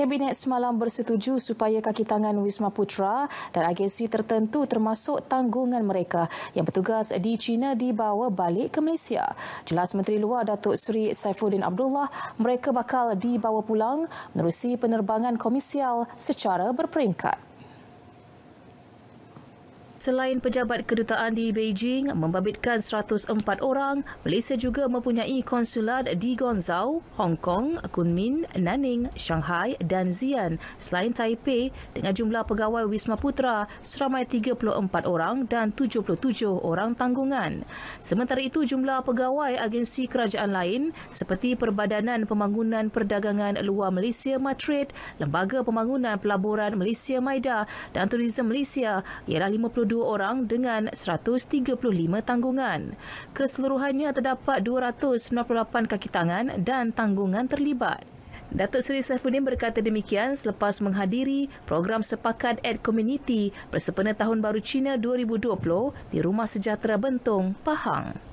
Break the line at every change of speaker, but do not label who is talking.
Kabinet semalam bersetuju supaya kaki tangan Wisma Putra dan agensi tertentu termasuk tanggungan mereka yang bertugas di China dibawa balik ke Malaysia. Jelas Menteri Luar Datuk Seri Saifuddin Abdullah, mereka bakal dibawa pulang menerusi penerbangan komersial secara berperingkat. Selain pejabat kedutaan di Beijing membabitkan 104 orang, Malaysia juga mempunyai konsulat di Guangzhou, Hong Kong, Kunming, Nanning, Shanghai dan Xi'an selain Taipei dengan jumlah pegawai Wisma Putra seramai 34 orang dan 77 orang tanggungan. Sementara itu, jumlah pegawai agensi kerajaan lain seperti Perbadanan Pembangunan Perdagangan Luar Malaysia Matrade, Lembaga Pembangunan Pelaburan Malaysia Maida dan Turism Malaysia ialah 52 22 orang dengan 135 tanggungan. Keseluruhannya terdapat 298 kaki tangan dan tanggungan terlibat. Datuk Seri Saifuddin berkata demikian selepas menghadiri program sepakat Ad Community bersempena Tahun Baru Cina 2020 di Rumah Sejahtera Bentong, Pahang.